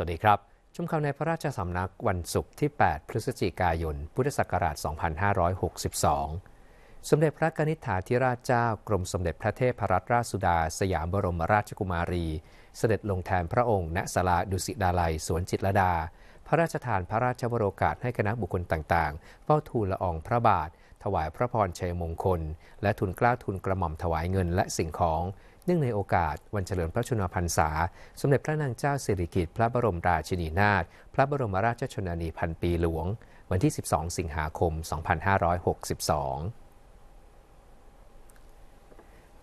วัสดีครับ ชมข่าวในพระราชสำนักวันศุกร์ที่ 8 พฤศจิกายน พุทธศักราช 2562 สมเด็จพระกนิษฐาธิราชเจ้า กรมสมเด็จพระเทพรัตนราชสุดา สยามบรมราชกุมารี เสด็จลงแทนพระองค์ณศาลาดุสิตาลัย สวนจิตรดา พระราชทานพระราชวโรกาส ให้คณะบุคคลต่างๆ เฝ้าทูลละอองพระบาท ถวายพระพรชัยมงคล และทุนกล้าทุนกระหม่อมถวายเงินและสิ่งของนื่องในโอกาสวันเฉลิมพระชนมพรรษา สมเด็จพระนางเจ้าสิริกิติ์พระบรมราชินีนาถพระบรมราชชนนีพันปีหลวง วันที่ 12 สิงหาคม 2562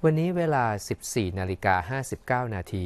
วันนี้เวลา 14 นาฬิกา59 นาที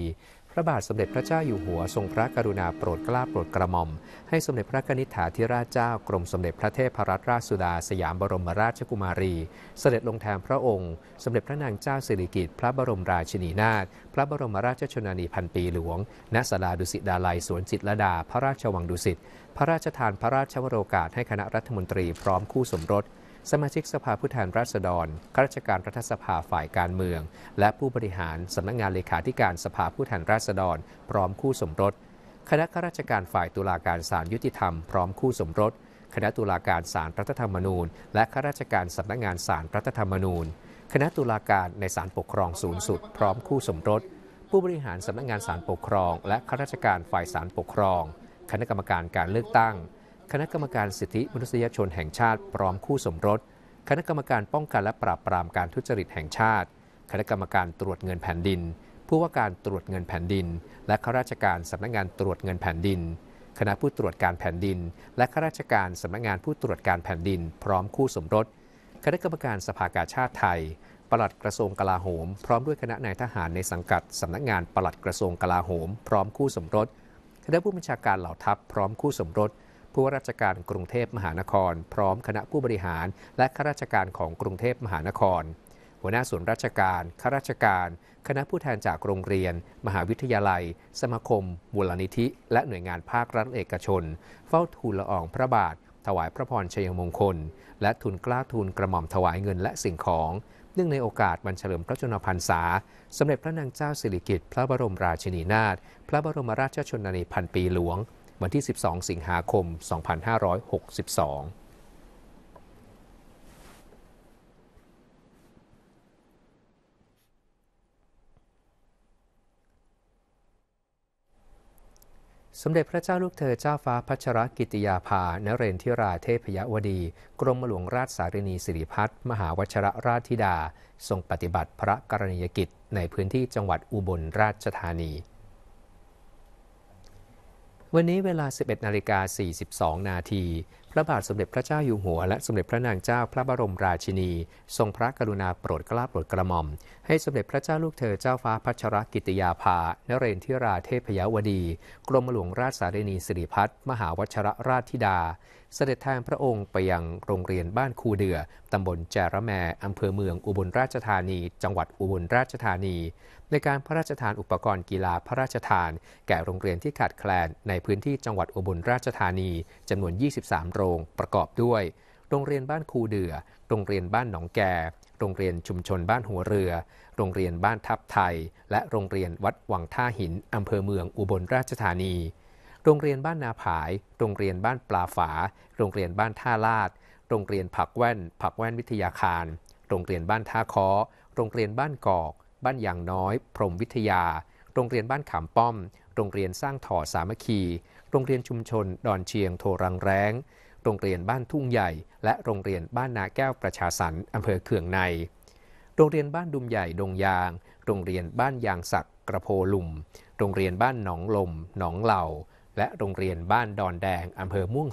พระบาทสมเด็จพระเจ้าอยู่หัวทรงพระกรุณาโปรดเกล้าโปรดกระหม่อม ให้สมเด็จพระนิธิฐาธิราชเจ้ากรมสมเด็จพระเทพรัตนราชสุดา สยามบรมราชกุมารี เสด็จลงแทนพระองค์ สมเด็จพระนางเจ้าสิริกิติ์พระบรมราชินีนาถพระบรมราชชนนีพันปีหลวงณศาลาดุสิตดาลัยสวนจิตรดา พระราชวังดุสิตพระราชทานพระราชวโรกาสให้คณะรัฐมนตรีพร้อมคู่สมรสสมาชิกสภาผู้แทนราษฎร ข้าราชการรัฐสภาฝ่ายการเมือง และผู้บริหารสำนักงงานเลขาธิการสภาผู้แทนราษฎร พร้อมคู่สมรส คณะข้าราชการฝ่ายตุลาการศาลยุติธรรมพร้อมคู่สมรส คณะตุลาการศาลรัฐธรรมนูญ และข้าราชการสำนักงงานศาลรัฐธรรมนูญ คณะตุลาการในศาลปกครองสูงสุด พร้อมคู่สมรส ผู้บริหารสำนักงงานศาลปกครอง และข้าราชการฝ่ายศาลปกครอง คณะกรรมการการเลือกตั้งคณะกรรมการสิทธิมนุษยชนแห่งชาติพร้อมคู่สมรส คณะกรรมการป้องกันและปราบปรามการทุจริตแห่งชาติ คณะกรรมการตรวจเงินแผ่นดิน ผู้ว่าการตรวจเงินแผ่นดิน และข้าราชการสำนักงานตรวจเงินแผ่นดิน คณะผู้ตรวจการแผ่นดิน และข้าราชการสำนักงานผู้ตรวจการแผ่นดินพร้อมคู่สมรส คณะกรรมการสภากาชาติไทย ปลัดกระทรวงกลาโหม พร้อมด้วยคณะนายทหารในสังกัดสำนักงานปลัดกระทรวงกลาโหม พร้อมคู่สมรส คณะผู้บัญชาการเหล่าทัพ พร้อมคู่สมรสผู้ว่าราชการกรุงเทพมหานคร พร้อมคณะผู้บริหาร และข้าราชการของกรุงเทพมหานคร หัวหน้าส่วนราชการข้าราชการ คณะผู้แทนจากโรงเรียน มหาวิทยาลัย สมาคมมูลนิธิ และหน่วยงานภาครัฐเอกชน เฝ้าทูลละอองพระบาท ถวายพระพรชัยมงคล และทุนกล้าทูลกระหม่อมถวายเงิน และสิ่งของเนื่องในโอกาสวันเฉลิมพระชนมพรรษาสมเด็จพระนางเจ้าสิริกิติ์พระบรมราชินีนาถพระบรมราชชนนีพันปีหลวงวันที่ 12 สิงหาคม 2562สมเด็จพระเจ้าลูกเธอเจ้าฟ้าพัชรกิติยาภา นเรนทิราเทพยวดี กรมหลวงราชสารินีสิริพัฒน์มหาวชรราชธิดา ทรงปฏิบัติพระกรณียกิจในพื้นที่จังหวัดอุบลราชธานีวันนี้เวลา 11 นาฬิกา 42 นาที พระบาทสมเด็จพระเจ้าอยู่หัวและสมเด็จพระนางเจ้าพระบรมราชินี ทรงพระกรุณาโปรดเกล้าโปรดกระหม่อม ให้สมเด็จพระเจ้าลูกเธอ เจ้าฟ้าพัชรกิติยาภา นเรนทิราเทพยวดี กรมหลวงราชสารีนีสิริพัฒมหาวชรราชธิดา เสด็จแทนพระองค์ไปยังโรงเรียนบ้านคูเดือตำบลแจระแม อำเภอเมืองอุบลราชธานี จังหวัดอุบลราชธานีในการพระราชทานอุปกรณ์กีฬาพระราชทาน แก่โรงเรียนที่ขาดแคลน ในพื้นที่จังหวัดอุบลราชธานีจำนวน 23 โรงประกอบด้วยโรงเรียนบ้านคูเดือโรงเรียนบ้านหนองแกโรงเรียนชุมชนบ้านหัวเรือ โรงเรียนบ้านทับไทย และโรงเรียนวัดวังท่าหิน อำเภอเมืองอุบลราชธานีโรงเรียนบ้านนาผายโรงเรียนบ้านปลาฝา โรงเรียนบ้านท่าลาดโรงเรียนผักแว่น ผักแว่นวิทยาคารโรงเรียนบ้านท่าคอโรงเรียนบ้านกอกบ้านยางน้อย พรมวิทยา โรงเรียนบ้านขามป้อม โรงเรียนสร้างถอสามัคคี โรงเรียนชุมชน ดอนเชียง โทรังแร้งโรงเรียนบ้านทุ่งใหญ่ และโรงเรียนบ้านนาแก้วประชาสรรอำเภอเขื่องใน โรงเรียนบ้านดุมใหญ่ดงยาง โรงเรียนบ้านยางศักกระโพลุมโรงเรียนบ้านหนองลม หนองเหล่า และโรงเรียนบ้านดอนแดงอำเภอม่วง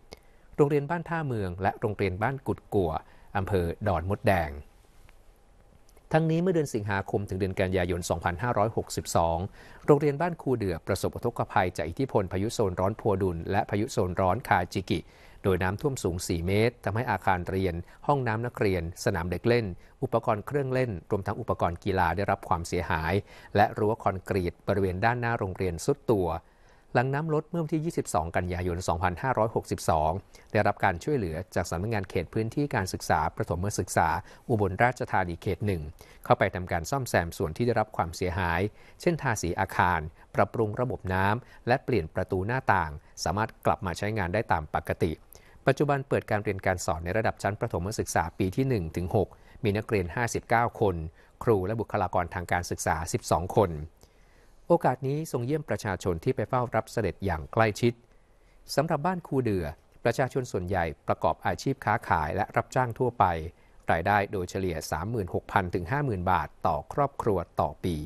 30โรงเรียนบ้านท่าเมือง และโรงเรียนบ้านกุดกัวอำเภอดอนมดแดงทั้งนี้เมื่อเดือนสิงหาคมถึงเดือนกันยายน 2562 โรงเรียนบ้านคูเดือประสบอุทกภัย จากอิทธิพลพายุโซนร้อนพัวดุล และพายุโซนร้อนคาจิกิ โดยน้ำท่วมสูง 4 เมตร ทำให้อาคารเรียน ห้องน้ำนักเรียน สนามเด็กเล่น อุปกรณ์เครื่องเล่น รวมทั้งอุปกรณ์กีฬาได้รับความเสียหาย และรั้วคอนกรีตบริเวณด้านหน้าโรงเรียนสุดตัวหลังน้ำลดเมื่อวันที่ 22 กันยายน 2562 ได้รับการช่วยเหลือจากสำนักงานเขตพื้นที่การศึกษา ประถมศึกษา อุบลราชธานีเขตหนึ่ง เข้าไปทำการซ่อมแซมส่วนที่ได้รับความเสียหาย เช่นทาสีอาคาร ปรับปรุงระบบน้ำ และเปลี่ยนประตูหน้าต่าง สามารถกลับมาใช้งานได้ตามปกติ ปัจจุบันเปิดการเรียนการสอนในระดับชั้นประถมศึกษาปีที่ 1 ถึง 6 มีนักเรียน 59 คน ครูและบุคลากรทางการศึกษา 12 คนโอกาสนี้ทรงเยี่ยมประชาชนที่ไปเฝ้ารับเสด็จอย่างใกล้ชิดสำหรับบ้านคูเดือประชาชนส่วนใหญ่ประกอบอาชีพค้าขายและรับจ้างทั่วไป รายได้โดยเฉลี่ย 36,000ถึง50,000 บาทต่อครอบครัวต่อปี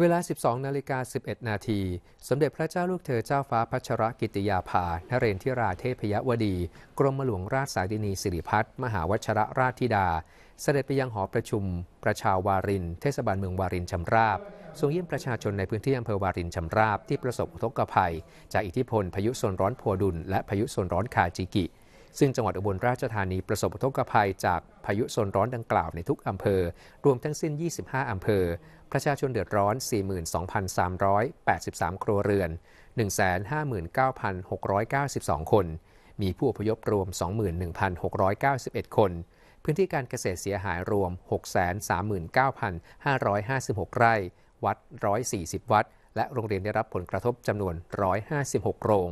เวลา 12 นาฬิกา 11 นาที สมเด็จพระเจ้าลูกเธอเจ้าฟ้าพัชรกิติยาภานเรนทิราเทพยวดี กรมหลวงราชสาดินีสิริพัฒน์มหาวชรราชธิดา เสด็จไปยังหอประชุม ประชาวาริน เทศบาลเมืองวารินชำราบ ทรงเยี่ยมประชาชนในพื้นที่อำเภอวารินชำราบที่ประสบอุทกภัย จากอิทธิพลพายุโซนร้อนพัวดุลและพายุโซนร้อนคาจิกิซึ่งจังหวัดอุบลราชธานีประสบอุทกภัย จากพายุโซนร้อนดังกล่าวในทุกอำเภอ รวมทั้งสิ้น 25 อำเภอประชาชนเดือดร้อน 42,383 ครัวเรือน 159,692 คน มีผู้อพยพรวม 21,691 คน พื้นที่การเกษตรเสียหายรวม 639,556 ไร่ วัด 140 วัด และโรงเรียนได้รับผลกระทบจำนวน 156 โรง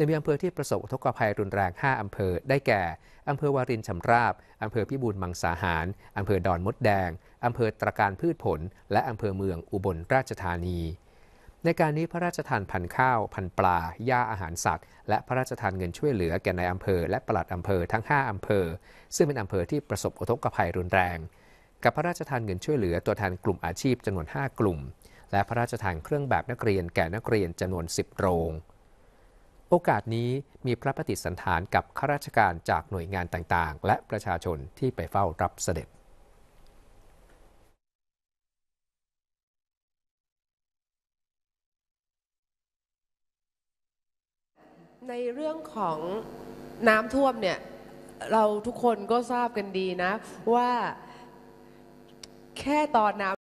แตมีอำเภอที่ประสบอุทกภัยรุนแรง 5 อำเภอ ได้แก่อำเภอวารินชำราบอำเภอพิบูลมังสาหารอำเภอดอนมดแดงอำเภอตรการพืชผล และอำเภอเมืองอุบลราชธานี ในการนี้พระราชทานพันข้าว พันปลาหญ้าอาหารสัตว์ และพระราชทานเงินช่วยเหลือแก่ในอำเภอและปลัดอำเภอทั้ง 5 อำเภอ ซึ่งเป็นอำเภอที่ประสบอุทกภัยรุนแรง กับพระราชทานเงินช่วยเหลือตัวแทนกลุ่มอาชีพจำนวน 5 กลุ่ม และพระราชทานเครื่องแบบนักเรียนแก่นักเรียนจำนวน 10 โรงโอกาสนี้มีพระปฏิสันถานกับข้าราชการจากหน่วยงานต่างๆ และประชาชนที่ไปเฝ้ารับเสด็จ ในเรื่องของน้ำท่วมเนี่ย เราทุกคนก็ทราบกันดีนะ ว่าแค่ตอนน้ำ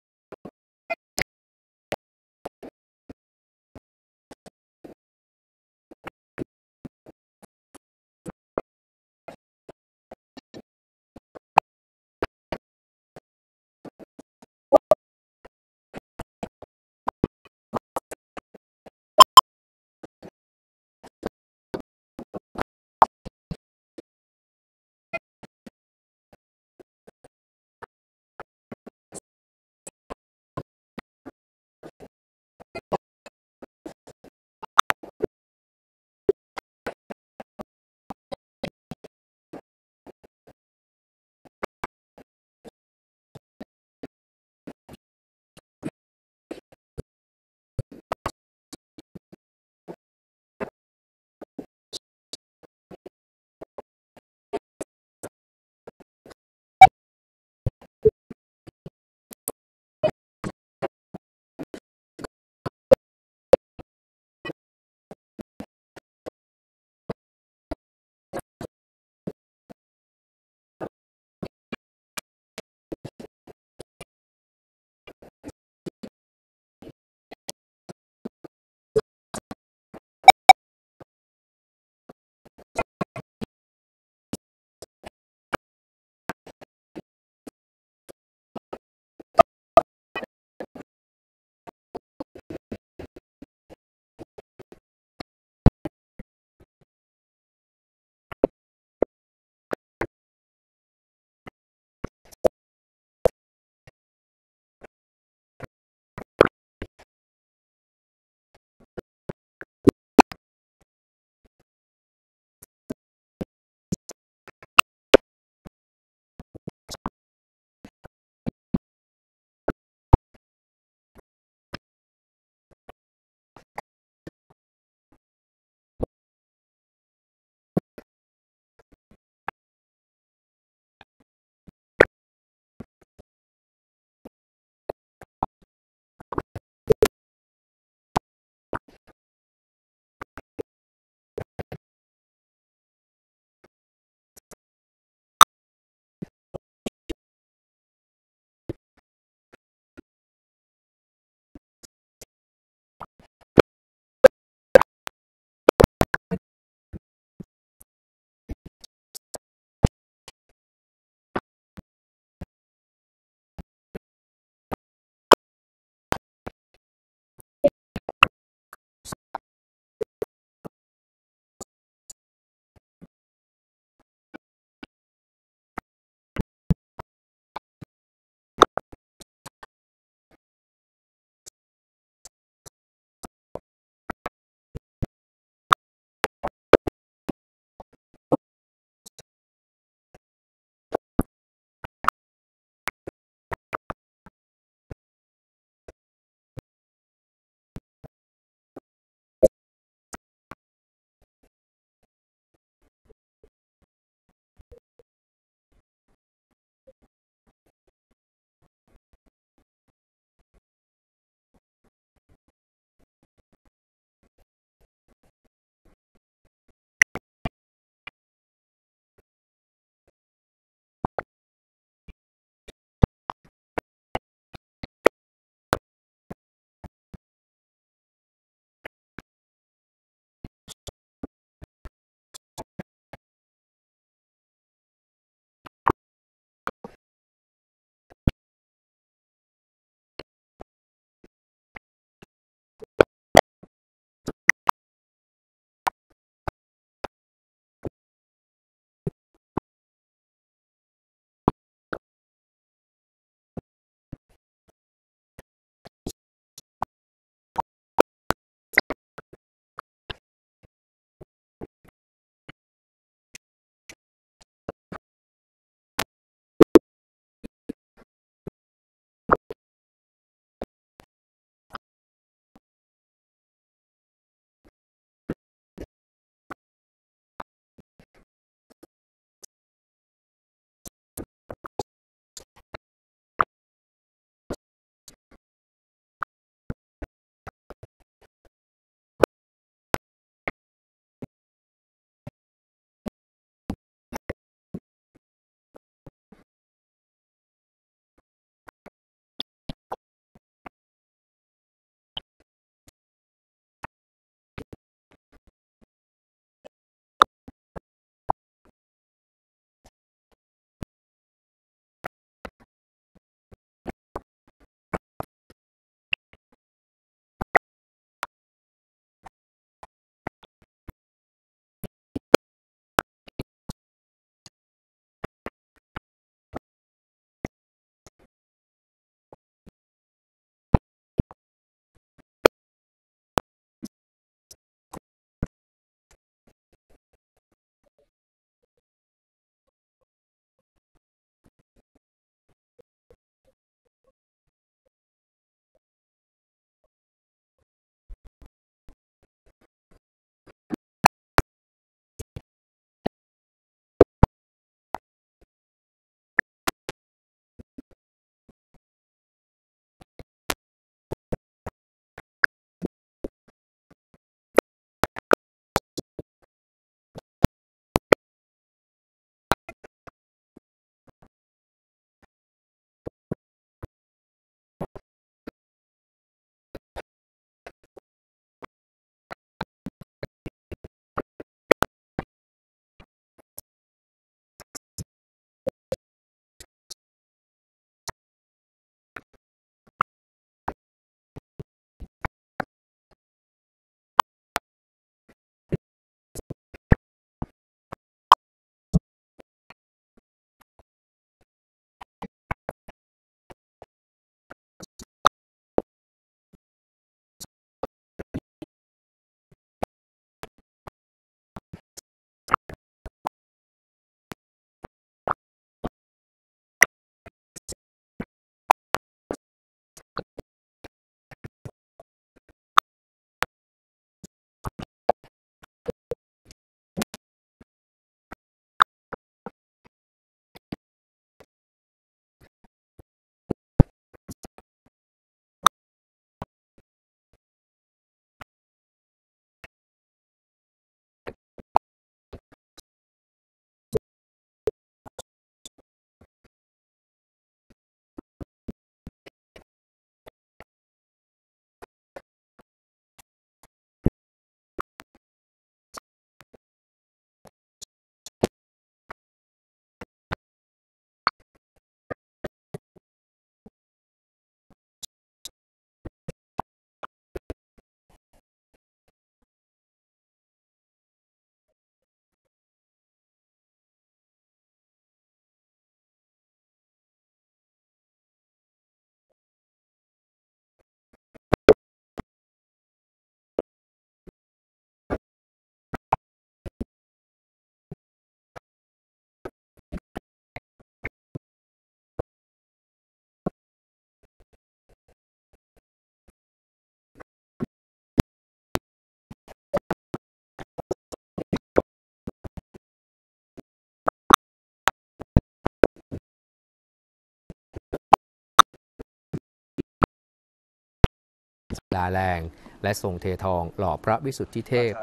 ดาแรง และทรงเททองหล่อพระวิสุทธิเทพ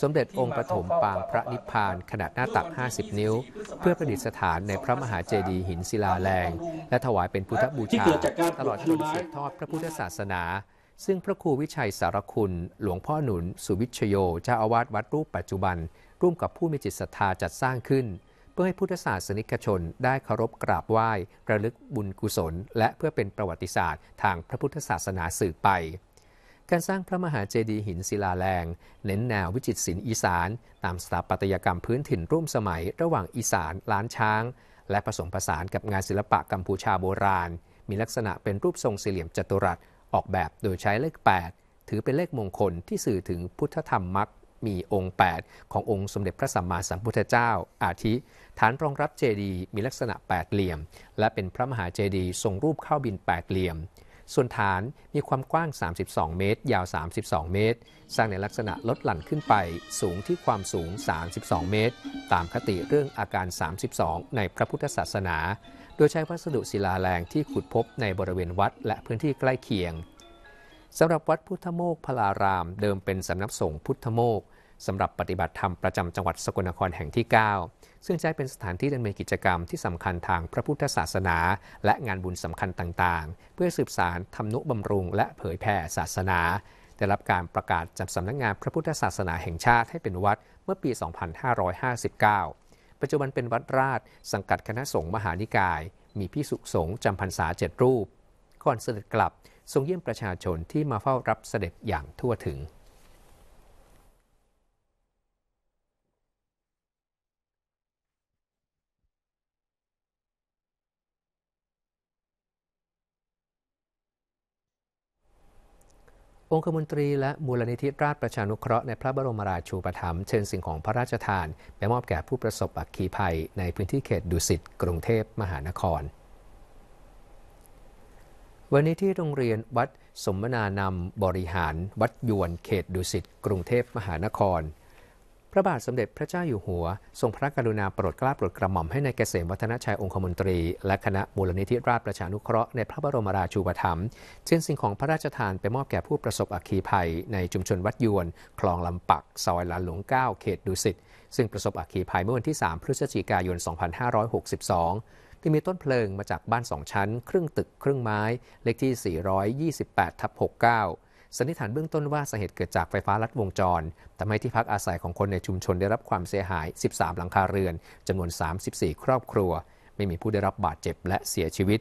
สมเด็จองค์ปฐมปางพระนิพพานขนาดหน้าตัก 50 นิ้ว เพื่อประดิษฐานในพระมหาเจดีย์หินศิลาแรง และถวายเป็นพุทธบูชา ตลอดจนสืบทอดพระพุทธศาสนา ซึ่งพระครูวิชัยสารคุณหลวงพ่อหนุนสุวิชโยเจ้าอาวาสวัดรูปปัจจุบัน ร่วมกับผู้มีจิตศรัทธาจัดสร้างขึ้นพื่อให้พุทธศาสนิกชนได้เคารพกราบไหว้ระลึกบุญกุศล และเพื่อเป็นประวัติศาสตร์ทางพระพุทธศาสนาสืบไป การสร้างพระมหาเจดีย์หินศิลาแรง เน้นแนววิจิตรศิลป์อีสาน ตามสถาปัตยกรรมพื้นถิ่นร่วมสมัยระหว่างอีสานล้านช้าง และผสมผสานกับงานศิลปะกัมพูชาโบราณ มีลักษณะเป็นรูปทรงสี่เหลี่ยมจัตุรัสออกแบบโดยใช้เลข8ถือเป็นเลขมงคลที่สื่อถึงพุทธธรรมมัคมีองค์ 8 ขององค์สมเด็จพระสัมมาสัมพุทธเจ้าอาทิฐานรองรับเจดีย์มีลักษณะแปดเหลี่ยม และเป็นพระมหาเจดีย์ทรงรูปเข้าบินแปดเหลี่ยม ส่วนฐานมีความกว้าง 32 เมตร ยาว 32 เมตร สร้างในลักษณะลดหลั่นขึ้นไปสูงที่ความสูง 32 เมตร ตามคติเรื่องอาการ 32 ในพระพุทธศาสนา โดยใช้วัสดุศิลาแรงที่ขุดพบในบริเวณวัดและพื้นที่ใกล้เคียง สำหรับวัดพุทธโมกพลาราม เดิมเป็นสำนักสงฆ์พุทธโมกสำหรับปฏิบัติธรรมประจำจังหวัดสกลนครแห่งที่ 9ซึ่งใช้เป็นสถานที่ดำเนินกิจกรรมที่สำคัญทางพระพุทธศาสนา และงานบุญสำคัญต่างๆ เพื่อสืบสารทำนุบำรุง และเผยแผ่ศาสนาได้รับการประกาศจากสำนักงงานพระพุทธศาสนาแห่งชาติให้เป็นวัด เมื่อปี 2559 ปัจจุบันเป็นวัดราชสังกัดคณะสงฆ์มหานิกาย มีพิสุสงฆ์จำพรรษาเจ็ดรูปก่อนเสด็จกลับทรงเยี่ยมประชาชนที่มาเฝ้ารับเสด็จอย่างทั่วถึงองคมนตรีและมูลนิธิราชประชานุเคราะห์ในพระบรมราชูปถัมภ์เชิญสิ่งของพระราชทาน ไปมอบแก่ผู้ประสบอัคคีภัยในพื้นที่เขตดุสิตกรุงเทพมหานคร วันนี้ที่โรงเรียนวัดสมนานำบริหารวัดยวนเขตดุสิตกรุงเทพมหานครพระบาทสมเด็จพระเจ้าอยู่หัว ทรงพระกรุณาโปรดเกล้าโปรดกระหม่อมให้ในายเกษมวัฒนชัยองคมนตรีและคณะมูลนิธิราชประชานุเคราะห์ในพระบรมราชูปถัมภ์เช่นสิ่งของพระราชทานไปมอบแก่ผู้ประสบอัคคีภัยในชุมชนวัดยวน คลองลำปักซอยหลานหลวง9 เขตดุสิตซึ่งประสบอัคคีภัยเมื่อวันที่ 3 พฤศจิกายน 2562 ที่มีต้นเพลิงมาจากบ้านสองชั้น ครึ่งตึกครึ่งไม้ เลขที่ 428ทับ69สันนิษฐานเบื้องต้นว่าสาเหตุเกิดจากไฟฟ้าลัดวงจรทำให้ที่พักอาศัยของคนในชุมชนได้รับความเสียหาย 13 หลังคาเรือน จำนวน 34 ครอบครัว ไม่มีผู้ได้รับบาดเจ็บและเสียชีวิต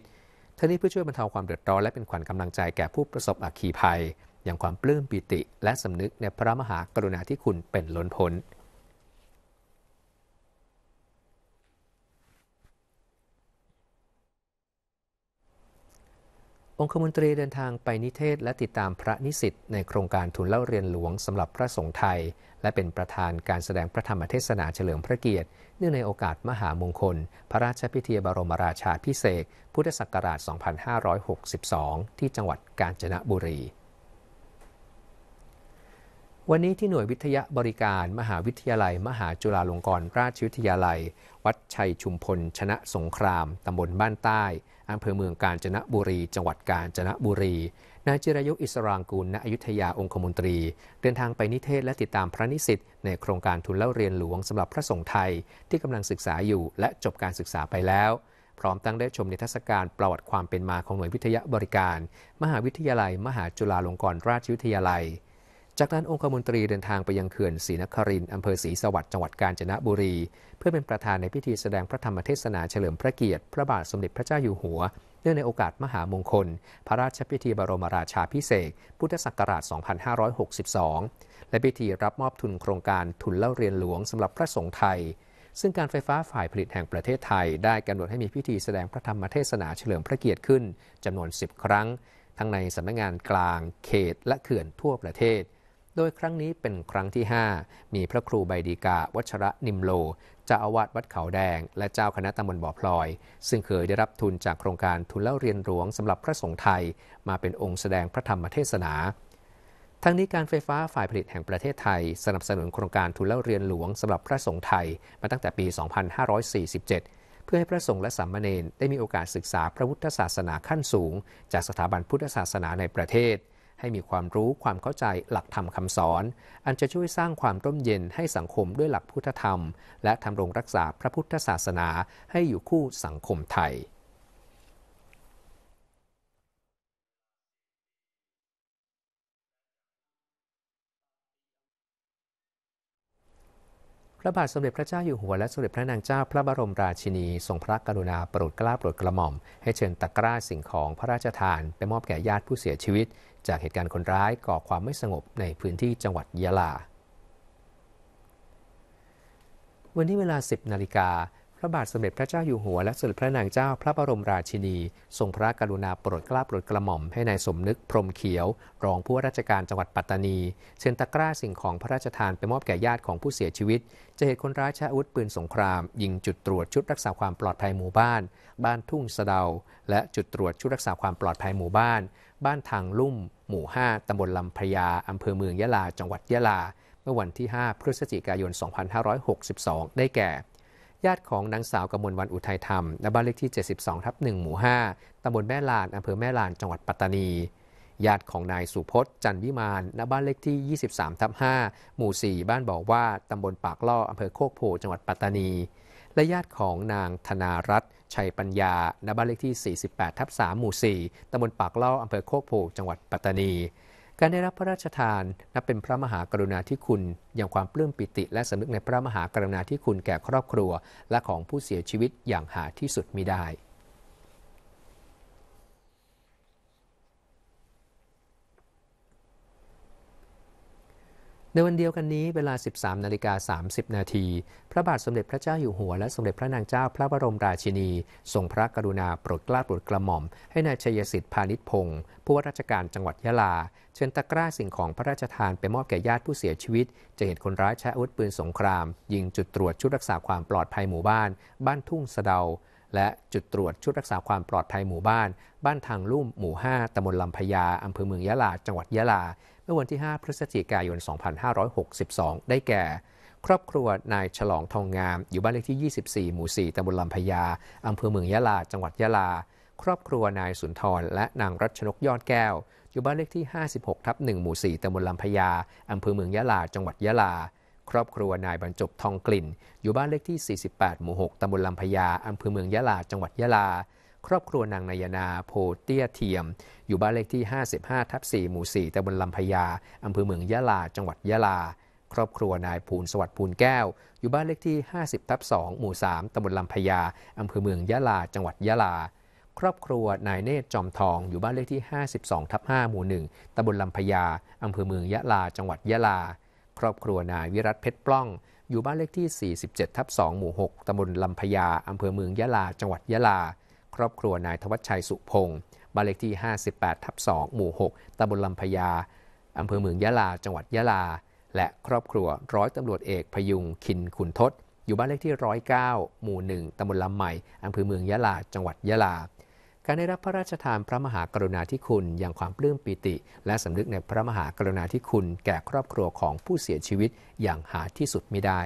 ท่านี้เพื่อช่วยบรรเทาความเดือดร้อนและเป็นขวัญกำลังใจแก่ผู้ประสบอัคคีภัย อย่างความปลื้มปิติและสำนึกในพระมหากรุณาธิคุณเป็นล้นพ้นองคมนตรีเดินทางไปนิเทศและติดตามพระนิสิตในโครงการทุนเล่าเรียนหลวงสำหรับพระสงฆ์ไทย และเป็นประธานการแสดงพระธรรมเทศนาเฉลิมพระเกียรติเนื่องในโอกาสมหามงคล พระราชพิธีบรมราชาพิเศษพุทธศักราช 2562 ที่จังหวัดกาญจนบุรี วันนี้ที่หน่วยวิทยาบริการมหาวิทยาลัย มหาจุฬาลงกรณราชวิทยาลัยวัดชัยชุมพล ชนะสงครามตำบลบ้านใต้อำเภอเมืองกาญจนบุรีจังหวัดกาญจนบุรี นายจิรยุอิสรางกูลณอยุธยาองคมนตรี เดินทางไปนิเทศและติดตามพระนิสิตในโครงการทุนเล่าเรียนหลวงสำหรับพระสงฆ์ไทย ที่กำลังศึกษาอยู่และจบการศึกษาไปแล้ว พร้อมตั้งได้ชมนิทรรศการประวัติความเป็นมาของหน่วยวิทยาบริการ มหาวิทยาลัย มหาจุฬาลงกรณราชวิทยาลัยจากนั้น องคมนตรีเดินทางไปยังเขื่อนศรีนครินอำเภอศรีสวัสดิ์จังหวัดกาญจนบุรี เพื่อเป็นประธานในพิธีแสดงพระธรรมเทศนาเฉลิมพระเกียรติพระบาทสมเด็จพระเจ้าอยู่หัว เนื่องในโอกาสมหามงคล พระราชพิธีบรมราชาพิเศษ พุทธศักราช 2562 และพิธีรับมอบทุนโครงการทุนเล่าเรียนหลวงสำหรับพระสงฆ์ไทย ซึ่งการไฟฟ้าฝ่ายผลิตแห่งประเทศไทย ได้กำหนดให้มีพิธีแสดงพระธรรมเทศนาเฉลิมพระเกียรติขึ้นจำนวน 10 ครั้ง ทั้งในสำนักงงานกลาง เขต และเขื่อนทั่วประเทศโดยครั้งนี้เป็นครั้งที่ 5 มีพระครูใบดีกา วัชระนิมโลจ้าอาวาสวัดเขาแดง และเจ้าคณะตำบลบ่อพลอย ซึ่งเคยได้รับทุนจากโครงการทุนเล่าเรียนหลวงสำหรับพระสงฆ์ไทย มาเป็นองค์แสดงพระธรรมเทศนา ทั้งนี้การไฟฟ้าฝ่ายผลิตแห่งประเทศไทย สนับสนุนโครงการทุนเล่าเรียนหลวงสำหรับพระสงฆ์ไทย มาตั้งแต่ปี 2547 เพื่อให้พระสงฆ์และสามเณรได้มีโอกาสศึกษาพระพุทธศาสนาขั้นสูง จากสถาบันพุทธศาสนาในประเทศให้มีความรู้ความเข้าใจหลักธรรมคำสอน อันจะช่วยสร้างความร่มเย็นให้สังคมด้วยหลักพุทธธรรม และทำรงรักษาพระพุทธศาสนาให้อยู่คู่สังคมไทย พระบาทสมเด็จพระเจ้าอยู่หัวและสมเด็จพระนางเจ้า พระบรมราชินีทรงพระกรุณาโปรดเกล้าโปรดกระหม่อม ให้เชิญตะกร้าสิ่งของพระราชทานไปมอบแก่ญาติผู้เสียชีวิตจากเหตุการณ์คนร้ายก่อความไม่สงบในพื้นที่จังหวัดยะลา วันนี้เวลา 10 นาฬิกา พระบาทสมเด็จพระเจ้าอยู่หัว และสมเด็จพระนางเจ้าพระบรมราชินีทรงพระกรุณาโปรดเกล้าโปรดกระหม่อม ให้ในายสมนึกพรมเขียว รองผู้ว่าราชการจังหวัดปัตตานีเช็ญตะกร้าสิ่งของพระราชทานไปมอบแก่ญาติของผู้เสียชีวิต จะเหตุคนร้ายใช้อาวุธปืนสงครามยิงจุดตรวจชุดรักษาความปลอดภัยหมู่บ้าน บ้านทุ่งสะเดาและจุดตรวจชุดรักษาความปลอดภัยหมู่บ้าน บ้านทางลุ่มหมู่ 5 ตำบลลำพญาอำเภอเมืองยะลา จังหวัดยะลา เมื่อวันที่ 5 พฤศจิกายน 2562 ได้แก่ ญาติของนางสาวกมลวันอุทัยธรรม ณ บ้านเลขที่ 72ทับ1หมู่ 5 ตำบลแม่ลานอำเภอแม่ลาน จังหวัดปัตตานี ญาติของนายสุพจน์จันวิมาน ณ บ้านเลขที่ 23ทับ5หมู่ 4 บ้านบอกว่าตำบลปากล่ออำเภอโคกโพ จังหวัดปัตตานี และญาติของนางธนารัตน์ชัยปัญญา ณบ้านเลขที่48ทับ3หมู่ 4ตำบลปากเล่าอำเภอโคกโพจังหวัดปัตตานี การได้รับพระราชทานนับเป็นพระมหากรุณาธิคุณ อย่างความปลื้มปิติและสำนึกในพระมหากรุณาธิคุณแก่ครอบครัว และของผู้เสียชีวิตอย่างหาที่สุดมิได้ในวันเดียวกันนี้เวลา 13 นาฬิกา 30 นาที พระบาทสมเด็จพระเจ้าอยู่หัวและสมเด็จพระนางเจ้าพระบรมราชินีทรงพระกรุณาโปรดเกล้าโปรดกระหม่อม ให้นายชัยสิทธิ์พาณิชพงศ์ผู้ว่าราชการจังหวัดยะลา เชิญตะกร้าสิ่งของพระราชทานไปมอบแก่ญาติผู้เสียชีวิตจะเห็นคนร้ายใช้อาวุธปืนสงคราม ยิงจุดตรวจชุดรักษาความปลอดภัยหมู่บ้าน บ้านทุ่งสะเดา และจุดตรวจชุดรักษาความปลอดภัยหมู่บ้าน บ้านทางลุ่มหมู่ 5ตำบลลำพญาอำเภอเมืองยะลาจังหวัดยะลาเมื่อวันที่ 5พฤศจิกายน 2562 ได้แก่ ครอบครัวนายฉลองทองงามอยู่บ้านเลขที่ 24 หมู่4ตำบลลำพญาอำเภอเมืองยะลา จังหวัดยะลา ครอบครัวนายสุนทรและนางรัชนกยอดแก้ว อยู่บ้านเลขที่56ทับ1หมู่4ตำบลลำพญาอำเภอเมืองยะลา จังหวัดยะลา ครอบครัวนายบรรจบทองกลิ่น อยู่บ้านเลขที่ 48 หมู่6ตำบลลำพญาอำเภอเมืองยะลา จังหวัดยะลา ครอบครัวนางนายนา โพเตี้ยเทียมอยู่บ้านเลขที่55ทับ4หมู่ 4ตำบลลำพญาอำเภอเมืองยะลา จังหวัดยะลา ครอบครัวนายภูลสวัสดิ์ภูลแก้ว อยู่บ้านเลขที่50ทับ2หมู่ 3ตำบลลำพญาอำเภอเมืองยะลา จังหวัดยะลา ครอบครัวนายเนตรจอมทองอยู่บ้านเลขที่52ทับ5หมู่ 1ตำบลลำพญาอำเภอเมืองยะลา จังหวัดยะลา ครอบครัวนายวิรัตเพชรปล้อง อยู่บ้านเลขที่ 47ทับ2หมู่ 6ตำบลลำพญาอำเภอเมืองยะลา จังหวัดยะลา ครอบครัวนายทวัชชัยสุพงศ์บ้านเลขที่ 58ทับ2หมู่ 6ตำบลลำพญาอำเภอเมืองยะลา จังหวัดยะลา และครอบครัวร้อยตำรวจเอกพยุงคิน ขุนทศ อยู่บ้านเลขที่109หมู่1ตำบลลำใหม่อำเภอเมืองยะลา จังหวัดยะลา การได้รับพระราชทานพระมหากรุณาธิคุณอย่างความปลื้มปิติ และสำนึกในพระมหากรุณาธิคุณแก่ครอบครัวของผู้เสียชีวิตอย่างหาที่สุดไม่ได้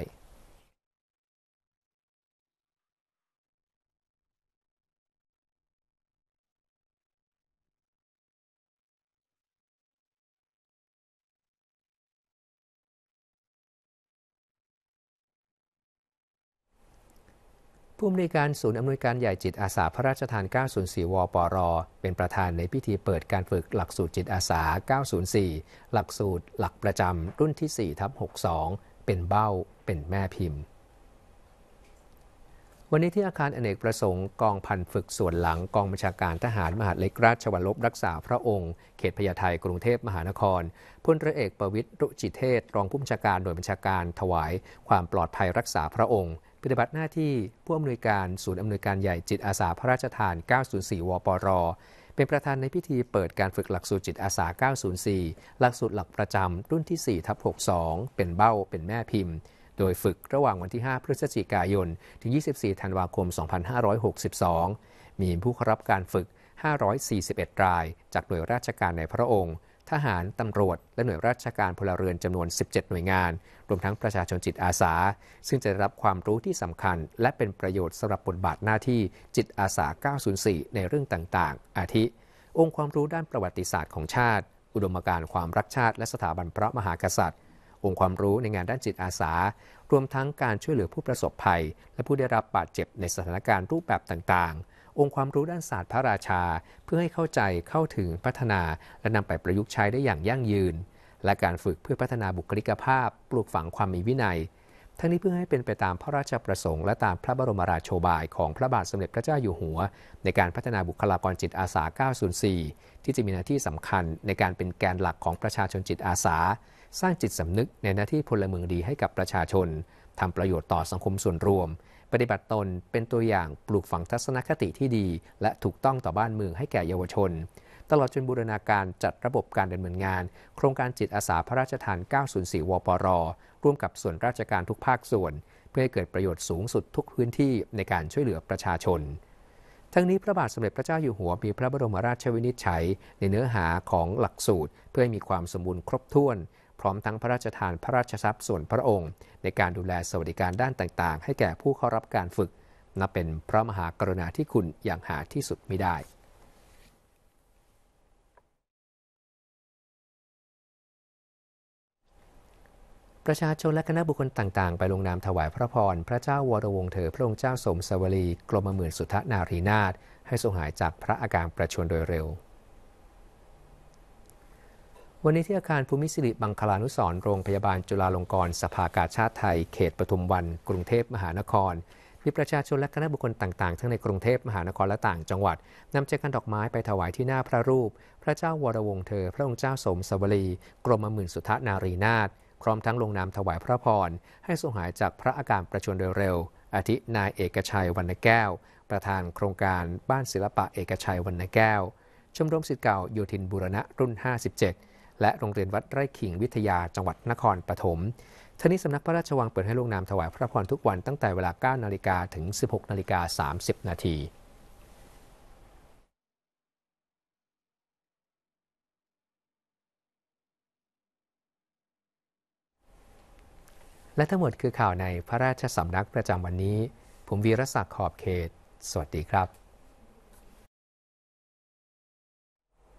ผู้อำนวยการศูนย์อำนวยการใหญ่จิตอาสาพระราชทาน 904 วปร เป็นประธานในพิธีเปิดการฝึกหลักสูตรจิตอาสา 904 หลักสูตรหลักประจำ รุ่นที่ 4ทับ 62 เป็นเบ้า เป็นแม่พิมพ์ วันนี้ที่อาคารอเนกประสงค์กองพันฝึกส่วนหลังกองบัญชาการทหารมหาดเล็กราชวัลลบรักษาพระองค์ เขตพญาไท กรุงเทพมหานครพลระเอกประวิตรรุจิเทศรองผู้บัญชาการหน่วยบัญชาการถวาย ความปลอดภัยรักษาพระองค์ปฏิบัติหน้าที่ผู้อำนวยการศูนย์อำนวยการใหญ่จิตอาสาพระราชทาน 904 วปร เป็นประธานในพิธีเปิดการฝึกหลักสูตรจิตอาสา 904 หลักสูตรหลักประจำรุ่นที่ 4 ทับ 62 เป็นเบ้า เป็นแม่พิมพ์ โดยฝึกระหว่างวันที่ 5 พฤศจิกายน ถึง 24 ธันวาคม 2562 มีผู้รับการฝึก 541 ราย จากหน่วยราชการในพระองค์ทหาร ตำรวจ และหน่วยราชการพลเรือนจำนวน 17 หน่วยงานรวมทั้งประชาชนจิตอาสา ซึ่งจะได้รับความรู้ที่สำคัญและเป็นประโยชน์สำหรับบทบาทหน้าที่จิตอาสา 904 ในเรื่องต่างๆ อาทิ องค์ความรู้ด้านประวัติศาสตร์ของชาติ อุดมการณ์ความรักชาติและสถาบันพระมหากษัตริย์ องค์ความรู้ในงานด้านจิตอาสา รวมทั้งการช่วยเหลือผู้ประสบภัย และผู้ได้รับบาดเจ็บในสถานการณ์รูปแบบต่างๆองค์ความรู้ด้านศาสตร์พระราชาเพื่อให้เข้าใจเข้าถึงพัฒนาและนำไปประยุกต์ใช้ได้อย่างยั่งยืน และการฝึกเพื่อพัฒนาบุคลิกภาพปลูกฝังความมีวินัย ทั้งนี้เพื่อให้เป็นไปตามพระราชประสงค์และ ตามพระบรมราโชบายของพระบาทสมเด็จพระเจ้าอยู่หัว ในการพัฒนาบุคลากรจิตอาสา 904 ที่จะมีหน้าที่สำคัญในการเป็นแกนหลักของประชาชนจิตอาสา สร้างจิตสำนึกในหน้าที่พลเมืองดีให้กับประชาชนทำประโยชน์ต่อสังคมส่วนรวมปฏิบัติตนเป็นตัวอย่างปลูกฝังทัศนคติที่ดี และถูกต้องต่อบ้านเมืองให้แก่เยาวชน ตลอดจนบูรณาการจัดระบบการดำเนินงาน โครงการจิตอาสาพระราชทาน 904 วปรร่วมกับส่วนราชการทุกภาคส่วน เพื่อให้เกิดประโยชน์สูงสุดทุกพื้นที่ในการช่วยเหลือประชาชน ทั้งนี้พระบาทสมเด็จพระเจ้าอยู่หัวมีพระบรมราชวินิจฉัยในเนื้อหาของหลักสูตร เพื่อให้มีความสมบูรณ์ครบถ้วนพร้อมทั้งพระราชทานพระราชทรัพย์ส่วนพระองค์ในการดูแลสวัสดิการด้านต่างๆ ให้แก่ผู้เข้ารับการฝึก นับเป็น พระมหากรุณาธิคุณอย่างหาที่สุดไม่ได้ ประชาชนและคณะบุคคลต่างๆ ไปลงนามถวายพระพร พระเจ้าวรวงเธอพระองค์เจ้าสมสวรีกรมหมื่นสุทธนารีนาถให้ทรงหายจากพระอาการประชวรโดยเร็ววันนี้ที่อาคารภูมิศิริบังคลานุสรโรงพยาบาลจุฬาลงกรณ์สภากาชาติไทย เขตปทุมวัน กรุงเทพมหานครมีประชาชนและคณะบุคคลต่างๆทั้งในกรุงเทพมหานครและต่างจังหวัด นำแจกันดอกไม้ไปถวายที่หน้าพระรูป พระเจ้าวรวงเธอพระองค์เจ้าสมสวรีกรมหมื่นสุทนารีนาถพร้อมทั้งลงนามถวายพระพรให้สงหายจากพระอาการประชวรโดยเร็วอาทินายเอกชัยวรรณแก้ว ประธานโครงการบ้านศิลปะเอกชัยวรรณแก้วชมรมศิษย์เก่าโยธินบุรณะรุ่น 57และโรงเรียนวัดไร่ขิงวิทยาจังหวัดนครปฐมท่านี้สำนักพระราชวังเปิดให้ลงนามถวายพระพรทุกวันตั้งแต่เวลา 9 นาฬิกาถึง 16 นาฬิกา 30 นาที และทั้งหมดคือข่าวในพระราชสำนักประจำวันนี้ ผมวีรศักดิ์ ขอบเขต สวัสดีครับ